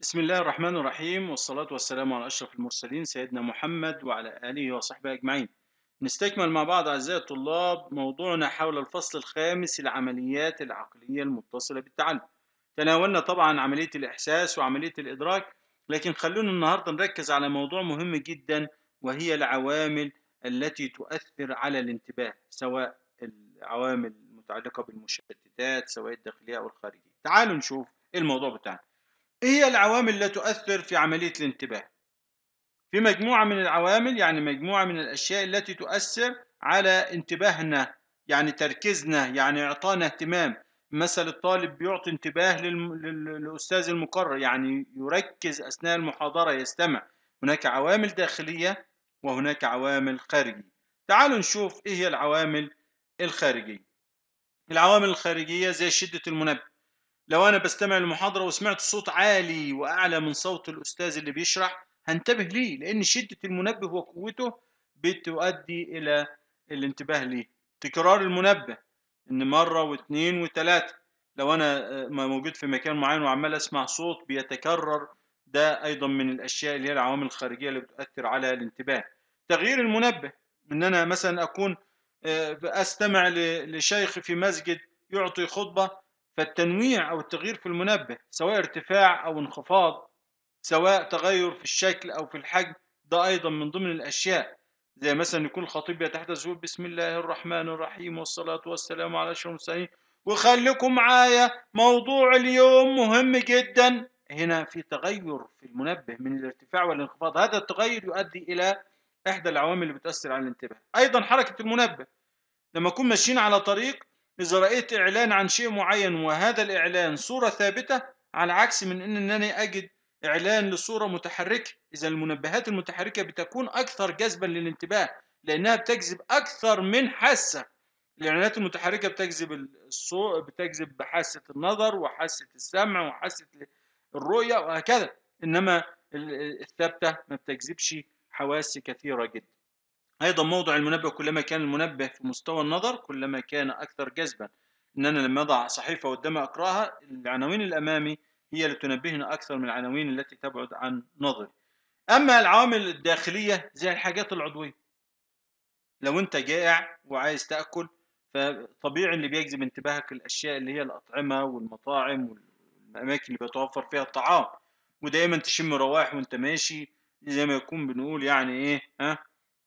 بسم الله الرحمن الرحيم والصلاة والسلام على أشرف المرسلين سيدنا محمد وعلى آله وصحبه أجمعين نستكمل مع بعض أعزائي الطلاب موضوعنا حول الفصل الخامس العمليات العقلية المتصلة بالتعلم تناولنا طبعا عملية الإحساس وعملية الإدراك لكن خلونا النهاردة نركز على موضوع مهم جدا وهي العوامل التي تؤثر على الانتباه سواء العوامل المتعلقة بالمشتتات سواء الداخلية أو الخارجية تعالوا نشوف الموضوع بتاعنا إيه هي العوامل التي تؤثر في عملية الانتباه؟ في مجموعة من العوامل يعني مجموعة من الأشياء التي تؤثر على انتباهنا يعني تركيزنا يعني إعطانا اهتمام مثل الطالب بيعطي انتباه للأستاذ المقرر يعني يركز أثناء المحاضرة يستمع هناك عوامل داخلية وهناك عوامل خارجية تعالوا نشوف إيه هي العوامل الخارجية العوامل الخارجية زي شدة المنبه لو أنا بستمع للمحاضره وسمعت صوت عالي وأعلى من صوت الأستاذ اللي بيشرح هنتبه ليه لأن شدة المنبه وقوته بتؤدي إلى الانتباه ليه تكرار المنبه إن مرة واثنين وثلاثة لو أنا آه، موجود في مكان معين وعمال أسمع صوت بيتكرر ده أيضا من الأشياء اللي هي العوامل الخارجية اللي بتؤثر على الانتباه تغيير المنبه إن أنا مثلا أكون آه، أستمع لشيخ في مسجد يعطي خطبة فالتنويع أو التغيير في المنبه سواء ارتفاع أو انخفاض سواء تغير في الشكل أو في الحجم ده أيضا من ضمن الأشياء زي مثلا يكون الخطيب يتحدث يقول بسم الله الرحمن الرحيم والصلاة والسلام على أشرف المرسلين وخليكم معايا موضوع اليوم مهم جدا هنا في تغير في المنبه من الارتفاع والانخفاض هذا التغير يؤدي إلى إحدى العوامل اللي بتأثر على الانتباه أيضا حركة المنبه لما أكون ماشيين على طريق إذا رأيت إعلان عن شيء معين وهذا الإعلان صورة ثابتة على عكس من إن أنا أجد إعلان لصورة متحركة إذا المنبهات المتحركة بتكون أكثر جذبا للانتباه لأنها بتجذب أكثر من حاسة الإعلانات المتحركة بتجذب الصوت بتجذب حاسة النظر وحاسة السمع وحاسة الرؤية وهكذا إنما الثابتة ما بتجذبش حواس كثيرة جدا أيضا موضع المنبه كلما كان المنبه في مستوى النظر كلما كان أكثر جذبا إن أنا لما أضع صحيفة قدام أقرأها العناوين الأمامي هي اللي تنبهني أكثر من العناوين التي تبعد عن نظري أما العوامل الداخلية زي الحاجات العضوية لو أنت جائع وعايز تأكل فطبيعي اللي بيجذب انتباهك الأشياء اللي هي الأطعمة والمطاعم والأماكن اللي بيتوفر فيها الطعام ودايما تشم روائح وأنت ماشي زي ما يكون بنقول يعني إيه ها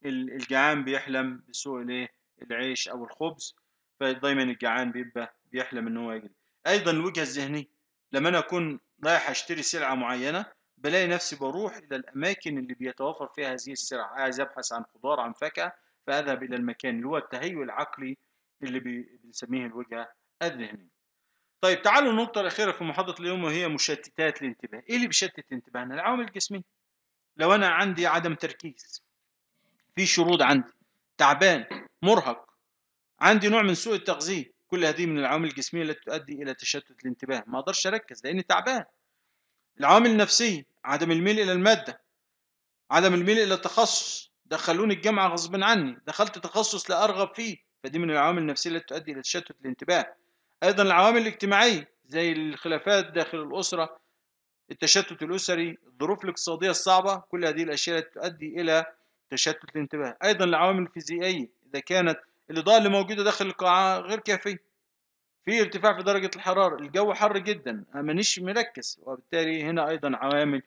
الجعان بيحلم بسوء الايه العيش او الخبز فدايما الجعان بيبقى بيحلم ان هو يجري ايضا الوجهه الذهنيه لما انا اكون رايح اشتري سلعه معينه بلاقي نفسي بروح الى الاماكن اللي بيتوافر فيها هذه السلعه عايز ابحث عن خضار عن فاكهه فاذهب الى المكان اللي هو التهيؤ العقلي اللي بنسميه الوجهه الذهنيه طيب تعالوا النقطة الأخيرة في محاضرة اليوم وهي مشتتات الانتباه، إيه اللي بيشتت انتباهنا؟ العوامل الجسمية. لو أنا عندي عدم تركيز في شرود عندي تعبان مرهق عندي نوع من سوء التغذيه كل هذه من العوامل الجسميه التي تؤدي الى تشتت الانتباه ما اقدرش اركز لاني تعبان العوامل النفسيه عدم الميل الى الماده عدم الميل الى التخصص دخلوني الجامعه غصب عني دخلت تخصص لا ارغب فيه فدي من العوامل النفسيه التي تؤدي الى تشتت الانتباه ايضا العوامل الاجتماعيه زي الخلافات داخل الاسره التشتت الاسري الظروف الاقتصاديه الصعبه كل هذه الاشياء تؤدي الى تشتت الانتباه أيضا العوامل الفيزيائية إذا كانت الإضاءة اللي موجودة داخل القاعة غير كافية في ارتفاع في درجة الحرارة الجو حر جدا مانيش مركز وبالتالي هنا أيضا عوامل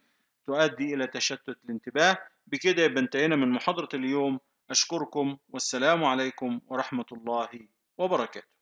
تؤدي إلى تشتت الانتباه بكده يبقى انتهينا من محاضرة اليوم أشكركم والسلام عليكم ورحمة الله وبركاته